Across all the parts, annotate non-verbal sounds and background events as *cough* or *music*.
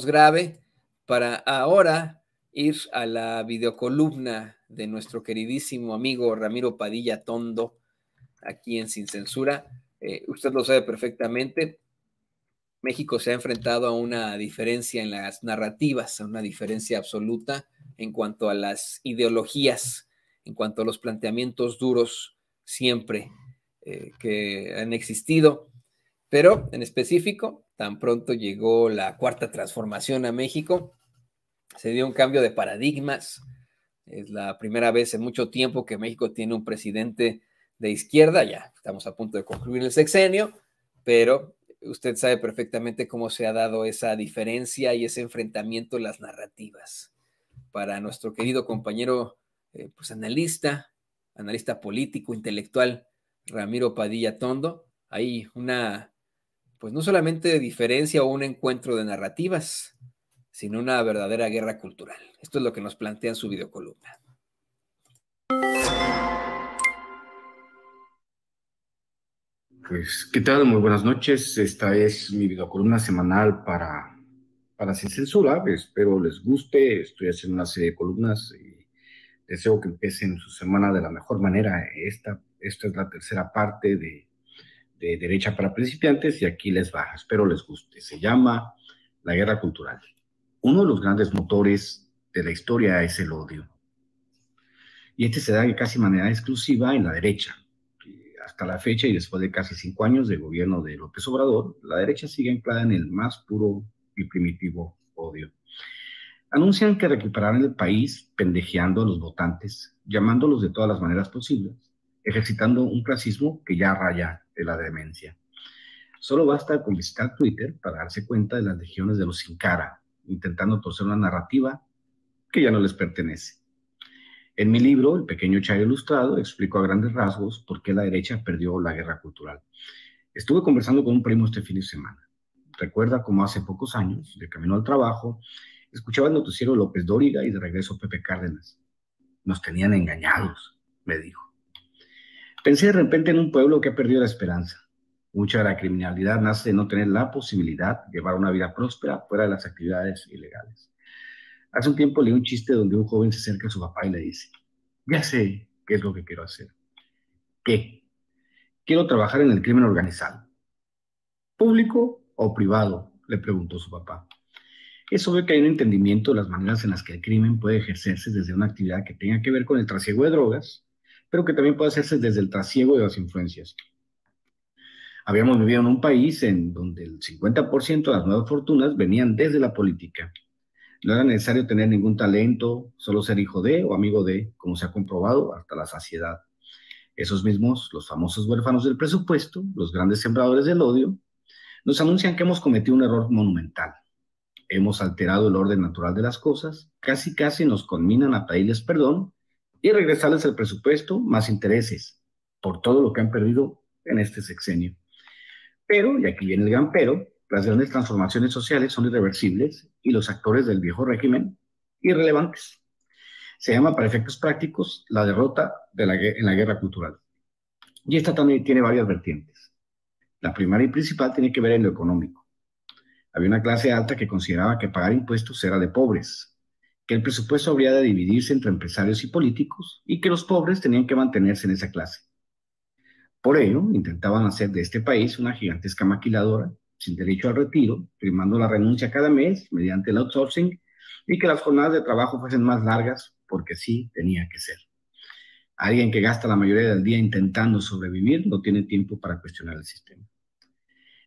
grave para ahora ir a la videocolumna de nuestro queridísimo amigo Ramiro Padilla Tondo, aquí en Sin Censura. Eh, usted lo sabe perfectamente. México se ha enfrentado a una diferencia en las narrativas, a una diferencia absoluta en cuanto a las ideologías, en cuanto a los planteamientos duros siempre eh, que han existido. Pero en específico, tan pronto llegó la cuarta transformación a México, se dio un cambio de paradigmas. Es la primera vez en mucho tiempo que México tiene un presidente de izquierda, ya estamos a punto de concluir el sexenio, pero usted sabe perfectamente cómo se ha dado esa diferencia y ese enfrentamiento en las narrativas. Para nuestro querido compañero, eh, pues analista, analista político, intelectual, Ramiro Padilla Tondo, hay una pues no solamente diferencia o un encuentro de narrativas, sino una verdadera guerra cultural. Esto es lo que nos plantea en su videocolumna. Pues, ¿qué tal? Muy buenas noches. Esta es mi videocolumna semanal para, para Sin Censura. Espero les guste. Estoy haciendo una serie de columnas y deseo que empiecen su semana de la mejor manera. Esta, esta es la tercera parte de, de derecha para principiantes y aquí les baja, espero les guste. Se llama La Guerra Cultural. Uno de los grandes motores de la historia es el odio. Y este se da de casi manera exclusiva en la derecha. Eh, hasta la fecha y después de casi cinco años de gobierno de López Obrador, la derecha sigue anclada en el más puro y primitivo odio. Anuncian que recuperarán el país pendejeando a los votantes, llamándolos de todas las maneras posibles, ejercitando un clasismo que ya raya de la demencia. Solo basta con visitar Twitter para darse cuenta de las legiones de los sin cara, intentando torcer una narrativa que ya no les pertenece. En mi libro, El pequeño Chayo Ilustrado, explico a grandes rasgos por qué la derecha perdió la guerra cultural. Estuve conversando con un primo este fin de semana. Recuerda cómo hace pocos años, de camino al trabajo, escuchaba el noticiero López Dóriga y de regreso Pepe Cárdenas. Nos tenían engañados, me dijo. Pensé de repente en un pueblo que ha perdido la esperanza. Mucha de la criminalidad nace de no tener la posibilidad de llevar una vida próspera fuera de las actividades ilegales. Hace un tiempo leí un chiste donde un joven se acerca a su papá y le dice, ya sé qué es lo que quiero hacer. ¿Qué? Quiero trabajar en el crimen organizado. ¿Público o privado? le preguntó su papá. Es obvio que hay un entendimiento de las maneras en las que el crimen puede ejercerse desde una actividad que tenga que ver con el trasiego de drogas, pero que también puede hacerse desde el trasiego de las influencias. Habíamos vivido en un país en donde el 50% de las nuevas fortunas venían desde la política. No era necesario tener ningún talento, solo ser hijo de o amigo de, como se ha comprobado hasta la saciedad. Esos mismos, los famosos huérfanos del presupuesto, los grandes sembradores del odio, nos anuncian que hemos cometido un error monumental. Hemos alterado el orden natural de las cosas, casi casi nos conminan a pedirles perdón y regresarles el presupuesto más intereses por todo lo que han perdido en este sexenio. Pero, y aquí viene el gran pero, las grandes transformaciones sociales son irreversibles y los actores del viejo régimen irrelevantes. Se llama para efectos prácticos la derrota de en la guerra cultural. Y esta también tiene varias vertientes. La primera y principal tiene que ver en lo económico. Había una clase alta que consideraba que pagar impuestos era de pobres, que el presupuesto habría de dividirse entre empresarios y políticos y que los pobres tenían que mantenerse en esa clase. Por ello, intentaban hacer de este país una gigantesca maquiladora, sin derecho al retiro, firmando la renuncia cada mes mediante el outsourcing y que las jornadas de trabajo fuesen más largas porque sí tenía que ser. Alguien que gasta la mayoría del día intentando sobrevivir no tiene tiempo para cuestionar el sistema.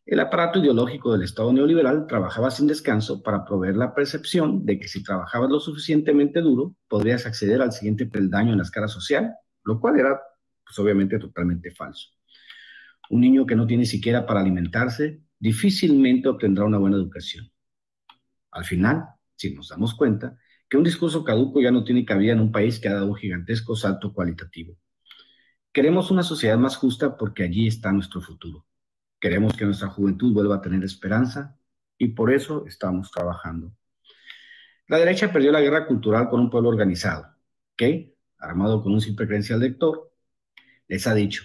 El aparato ideológico del Estado neoliberal trabajaba sin descanso para proveer la percepción de que si trabajabas lo suficientemente duro, podrías acceder al siguiente peldaño en la escala social, lo cual era, pues obviamente, totalmente falso. Un niño que no tiene siquiera para alimentarse difícilmente obtendrá una buena educación. Al final, si nos damos cuenta, que un discurso caduco ya no tiene cabida en un país que ha dado un gigantesco salto cualitativo. Queremos una sociedad más justa porque allí está nuestro futuro. Queremos que nuestra juventud vuelva a tener esperanza y por eso estamos trabajando. La derecha perdió la guerra cultural con un pueblo organizado, que, armado con un simple credencial de lector, les ha dicho,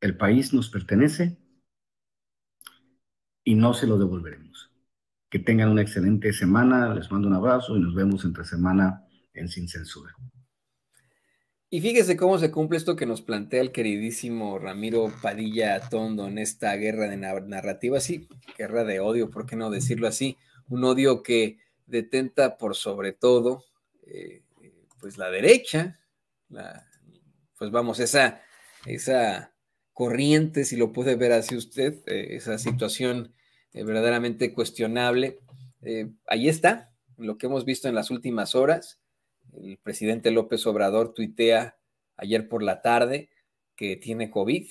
el país nos pertenece y no se lo devolveremos. Que tengan una excelente semana, les mando un abrazo y nos vemos entre semana en Sin Censura. Y fíjese cómo se cumple esto que nos plantea el queridísimo Ramiro Padilla Tondo en esta guerra de narrativa, sí, guerra de odio, ¿por qué no decirlo así? Un odio que detenta por sobre todo, eh, eh, pues la derecha, pues vamos, esa, esa corriente, si lo puede ver así usted, eh, esa situación verdaderamente cuestionable, ahí está, lo que hemos visto en las últimas horas el presidente López Obrador tuitea ayer por la tarde que tiene COVID.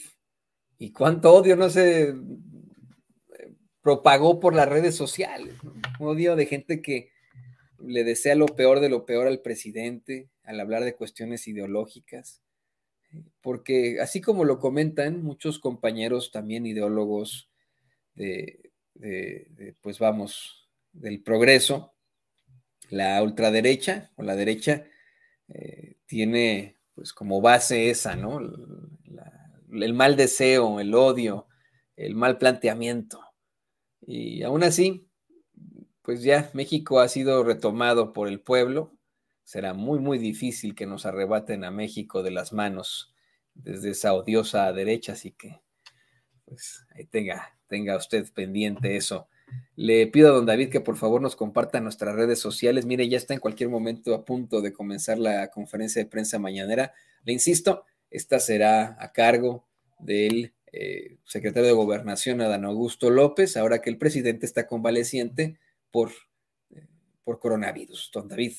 ¿Y cuánto odio no se propagó por las redes sociales? odio de gente que le desea lo peor de lo peor al presidente al hablar de cuestiones ideológicas. Porque así como lo comentan muchos compañeros también ideólogos pues vamos, del progreso, la ultraderecha o la derecha eh, tiene pues como base esa, ¿no? el mal deseo, el odio, el mal planteamiento. Y aún así, pues ya México ha sido retomado por el pueblo. Será muy, muy difícil que nos arrebaten a México de las manos desde esa odiosa derecha, así que pues ahí tenga, tenga usted pendiente eso. Le pido a don David que por favor nos comparta nuestras redes sociales. Mire, ya está en cualquier momento a punto de comenzar la conferencia de prensa mañanera. Le insisto, esta será a cargo del eh, secretario de Gobernación, Adán Augusto López, ahora que el presidente está convaleciente por, eh, por coronavirus. Don David,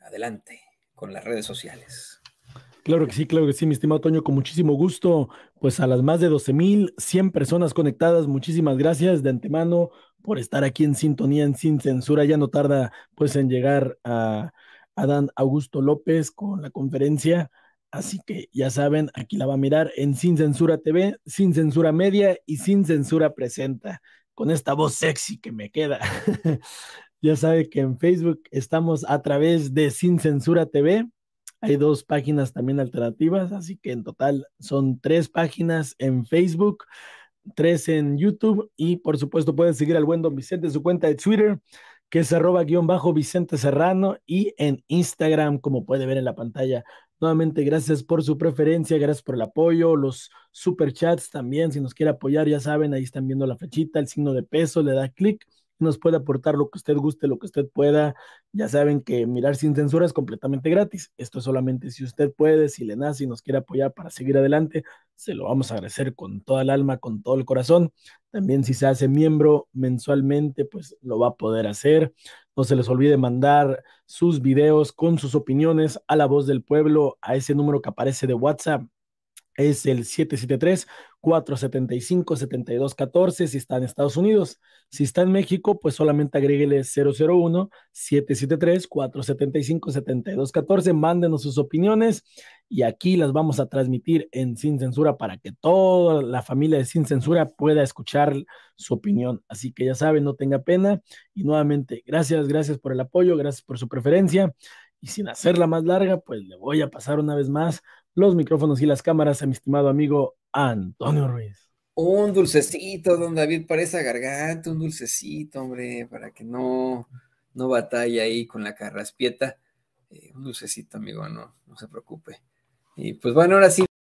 adelante con las redes sociales. Claro que sí, claro que sí, mi estimado Toño, con muchísimo gusto, pues a las más de 12.100 personas conectadas, muchísimas gracias de antemano por estar aquí en sintonía, en sin censura. Ya no tarda pues en llegar a Adán Augusto López con la conferencia. Así que ya saben, aquí la va a mirar en Sin Censura TV, Sin Censura Media y Sin Censura Presenta, con esta voz sexy que me queda. *laughs* ya sabe que en Facebook estamos a través de Sin Censura TV. Hay dos páginas también alternativas, así que en total son tres páginas en Facebook tres en YouTube y por supuesto pueden seguir al buen don Vicente en su cuenta de Twitter, que es arroba guión bajo Vicente Serrano y en Instagram, como puede ver en la pantalla. Nuevamente, gracias por su preferencia, gracias por el apoyo, los super chats también, si nos quiere apoyar, ya saben, ahí están viendo la flechita, el signo de peso, le da clic nos puede aportar lo que usted guste, lo que usted pueda. Ya saben que mirar sin censura es completamente gratis. Esto es solamente si usted puede, si le nace y nos quiere apoyar para seguir adelante, se lo vamos a agradecer con toda el alma, con todo el corazón. También si se hace miembro mensualmente, pues lo va a poder hacer. No se les olvide mandar sus videos con sus opiniones a la voz del pueblo, a ese número que aparece de WhatsApp es el 773-475-7214 si está en Estados Unidos. Si está en México, pues solamente agréguele 001-773-475-7214. Mándenos sus opiniones y aquí las vamos a transmitir en Sin Censura para que toda la familia de Sin Censura pueda escuchar su opinión. Así que ya saben, no tenga pena. Y nuevamente, gracias, gracias por el apoyo, gracias por su preferencia. Y sin hacerla más larga, pues le voy a pasar una vez más los micrófonos y las cámaras a mi estimado amigo Antonio Ruiz. Un dulcecito, don David, para esa garganta, un dulcecito, hombre, para que no, no batalla ahí con la carraspieta. Eh, un dulcecito, amigo, no, no se preocupe. Y pues bueno, ahora sí,